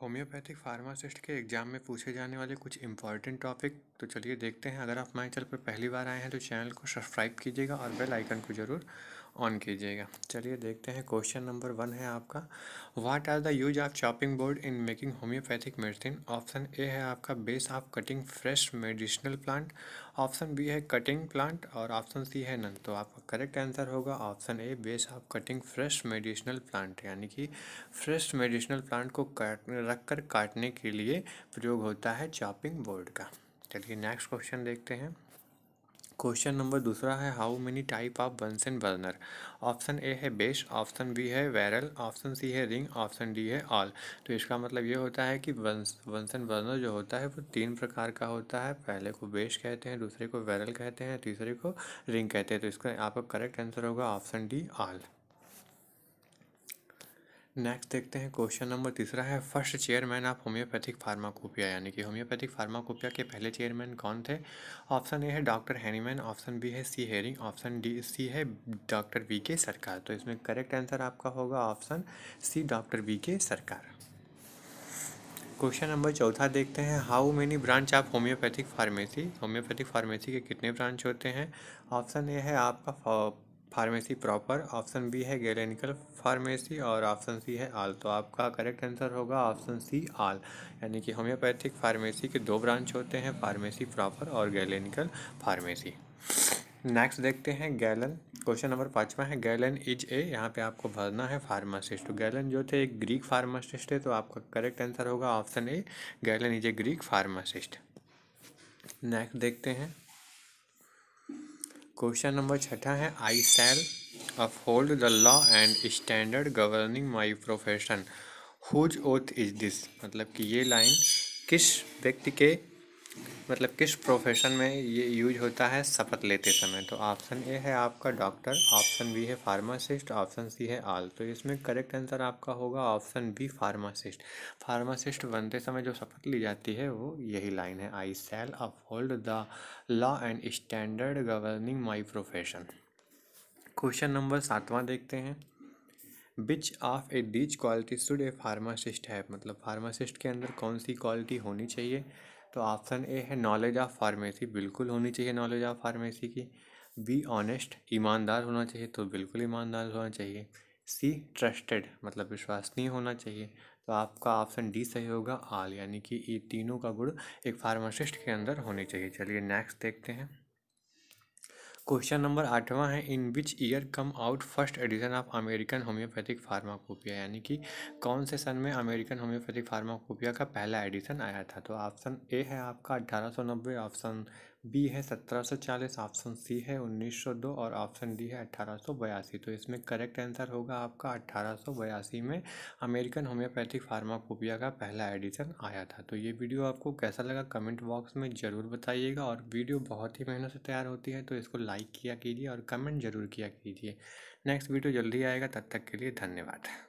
homeopathic pharmacist के exam में पूछे जाने वाले कुछ इंपॉर्टेंट टॉपिक तो चलिए देखते हैं अगर आप हमारे चैनल पर पहली बार आए हैं तो चैनल को सब्सक्राइब कीजिएगा और बेल आइकन को ज़रूर ऑन कीजिएगा चलिए देखते हैं क्वेश्चन नंबर वन है आपका what are the use of chopping board in making homoeopathic medicine option A है आपका base of cutting fresh medicinal plant option B है कटिंग प्लांट और ऑप्शन सी है नन तो आपका करेक्ट आंसर होगा option A base of cutting fresh medicinal plant यानी कि फ्रेश मेडिसिनल प्लांट को काट रख कर काटने के लिए प्रयोग होता है चॉपिंग बोर्ड का चलिए नेक्स्ट क्वेश्चन देखते हैं क्वेश्चन नंबर दूसरा है how many type of end burner option A है बेस ऑप्शन बी है वैरल ऑप्शन सी है रिंग ऑप्शन डी है ऑल तो इसका मतलब ये होता है कि एंड बर्नर जो होता है वो तीन प्रकार का होता है पहले को बेस कहते हैं दूसरे को वैरल कहते हैं तीसरे को रिंग कहते हैं तो इसका आपका करेक्ट आंसर होगा ऑप्शन डी ऑल नेक्स्ट देखते हैं क्वेश्चन नंबर तीसरा है first chairman of homoeopathic pharmacopoeia यानी कि होम्योपैथिक फार्माकोपिया के पहले चेयरमैन कौन थे ऑप्शन ए है डॉक्टर हैनीमैन ऑप्शन बी है C Hering option D C है डॉक्टर वी के सरकार तो इसमें करेक्ट आंसर आपका होगा ऑप्शन सी डॉक्टर वी के सरकार क्वेश्चन नंबर चौथा देखते हैं how many branch of homoeopathic pharmacy homoeopathic pharmacy के कितने ब्रांच होते हैं ऑप्शन ए है आपका फार्मेसी प्रॉपर ऑप्शन बी है गैलेनिकल फार्मेसी और ऑप्शन सी है आल तो आपका करेक्ट आंसर होगा ऑप्शन सी आल यानी कि होम्योपैथिक फार्मेसी के दो ब्रांच होते हैं फार्मेसी प्रॉपर और गैलेनिकल फार्मेसी नेक्स्ट देखते हैं गैलन क्वेश्चन नंबर पाँचवा है गैलन इज ए यहाँ पे आपको भरना है फार्मासिस्ट तो गैलन जो थे एक ग्रीक फार्मासिस्ट है तो आपका करेक्ट आंसर होगा option A Galen is a Greek pharmacist next देखते हैं क्वेश्चन नंबर छठा है I shall uphold the law and standard governing my profession whose oath is this मतलब कि ये लाइन किस व्यक्ति के मतलब किस प्रोफेशन में ये यूज होता है शपथ लेते समय तो ऑप्शन ए है आपका डॉक्टर ऑप्शन बी है फार्मासिस्ट ऑप्शन सी है आल तो इसमें करेक्ट आंसर आपका होगा ऑप्शन बी फार्मासिस्ट फार्मासिस्ट बनते समय जो शपथ ली जाती है वो यही लाइन है I shall uphold the law and standard governing my profession question number सातवां देखते हैं बिच ऑफ ए डीच क्वालिटी शुड ए फार्मासिस्ट है मतलब फार्मासिस्ट के अंदर कौन सी क्वालिटी होनी चाहिए तो ऑप्शन ए है नॉलेज ऑफ़ फार्मेसी बिल्कुल होनी चाहिए नॉलेज ऑफ़ फार्मेसी की बी ऑनेस्ट ईमानदार होना चाहिए तो बिल्कुल ईमानदार होना चाहिए सी ट्रस्टेड मतलब विश्वसनीय होना चाहिए तो आपका ऑप्शन डी सही होगा आल यानी कि ये तीनों का गुण एक फार्मासिस्ट के अंदर होनी चाहिए चलिए नेक्स्ट देखते हैं क्वेश्चन नंबर आठवां है in which year come out first edition of American homoeopathic pharmacopoeia यानी कि कौन से सन में अमेरिकन होम्योपैथिक फार्माकोपिया का पहला एडिशन आया था तो ऑप्शन ए है आपका नब्बे ऑप्शन बी है सत्रह सौ चालीस ऑप्शन सी है उन्नीस सौ दो और ऑप्शन डी है अट्ठारह सौ बयासी तो इसमें करेक्ट आंसर होगा आपका अट्ठारह सौ बयासी में अमेरिकन होम्योपैथिक फार्माकोपिया का पहला एडिशन आया था तो ये वीडियो आपको कैसा लगा कमेंट बॉक्स में ज़रूर बताइएगा और वीडियो बहुत ही मेहनत से तैयार होती है तो इसको लाइक किया कीजिए और कमेंट ज़रूर किया कीजिए नेक्स्ट वीडियो जल्दी आएगा तब तक के लिए धन्यवाद